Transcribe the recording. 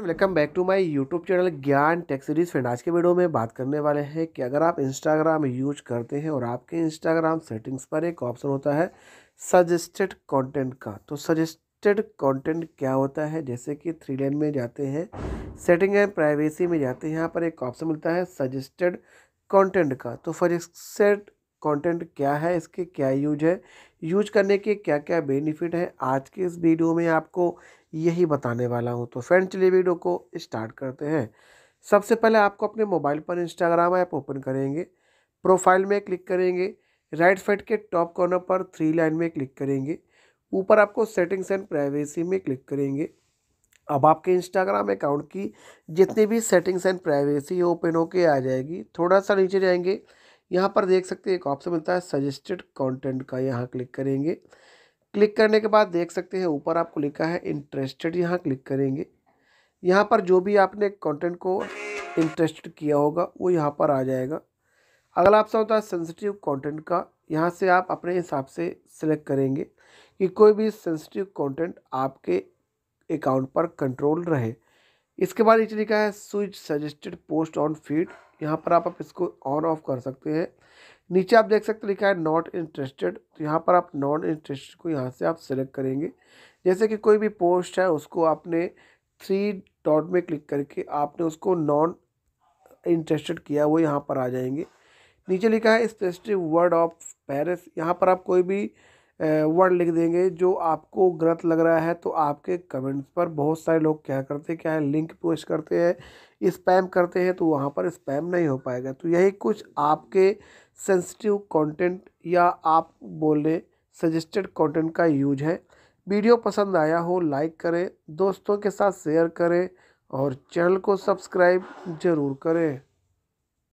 welcome back to my YouTube channel Gyan tech series friend आज के video में बात करने वाले हैं कि अगर आप इंस्टाग्राम यूज करते हैं और आपके इंस्टाग्राम सेटिंग्स पर एक ऑप्शन होता है सजेस्टेड कंटेंट का तो सजेस्टेड कंटेंट क्या होता है जैसे कि थ्री लेन में जाते हैं सेटिंग एंड प्राइवेसी में जाते हैं यहाँ पर एक ऑप्शन मिलता है सजेस्टेड कॉन्टेंट का तो फजेस्टेड कंटेंट क्या है इसके क्या यूज है यूज करने के क्या क्या बेनिफिट है आज के इस वीडियो में आपको यही बताने वाला हूँ तो फ्रेंड चलिए वीडियो को स्टार्ट करते हैं सबसे पहले आपको अपने मोबाइल पर इंस्टाग्राम ऐप ओपन करेंगे प्रोफाइल में क्लिक करेंगे राइट साइड के टॉप कॉर्नर पर थ्री लाइन में क्लिक करेंगे ऊपर आपको सेटिंग्स एंड प्राइवेसी में क्लिक करेंगे अब आपके इंस्टाग्राम अकाउंट की जितनी भी सेटिंग्स एंड प्राइवेसी ओपन होके आ जाएगी थोड़ा सा नीचे जाएंगे यहाँ पर देख सकते हैं एक ऑप्शन मिलता है सजेस्टेड कंटेंट का यहाँ क्लिक करेंगे क्लिक करने के बाद देख सकते हैं ऊपर आपको लिखा है इंटरेस्टेड यहाँ क्लिक करेंगे यहाँ पर जो भी आपने कंटेंट को इंटरेस्टेड किया होगा वो यहाँ पर आ जाएगा अगला ऑप्शन होता है सेंसिटिव कंटेंट का यहाँ से आप अपने हिसाब से सिलेक्ट करेंगे कि कोई भी सेंसिटिव कॉन्टेंट आपके अकाउंट पर कंट्रोल रहे इसके बाद नीचे लिखा है switch suggested post on feed यहाँ पर आप, आप इसको ऑन ऑफ कर सकते हैं नीचे आप देख सकते लिखा है नॉट इंटरेस्टेड तो यहाँ पर आप नॉट इंटरेस्टेड को यहाँ से आप सेलेक्ट करेंगे जैसे कि कोई भी पोस्ट है उसको आपने थ्री डॉट में क्लिक करके आपने उसको नॉन इंटरेस्टेड किया वो यहाँ पर आ जाएंगे नीचे लिखा है स्पेसिफिक वर्ड ऑफ पेरिस यहाँ पर आप कोई भी वर्ड लिख देंगे जो आपको गलत लग रहा है तो आपके कमेंट्स पर बहुत सारे लोग क्या करते हैं क्या है लिंक पोस्ट करते हैं स्पैम करते हैं तो वहाँ पर स्पैम नहीं हो पाएगा तो यही कुछ आपके सेंसिटिव कंटेंट या आप बोले सजेस्टेड कंटेंट का यूज है वीडियो पसंद आया हो लाइक करें दोस्तों के साथ शेयर करें और चैनल को सब्सक्राइब ज़रूर करें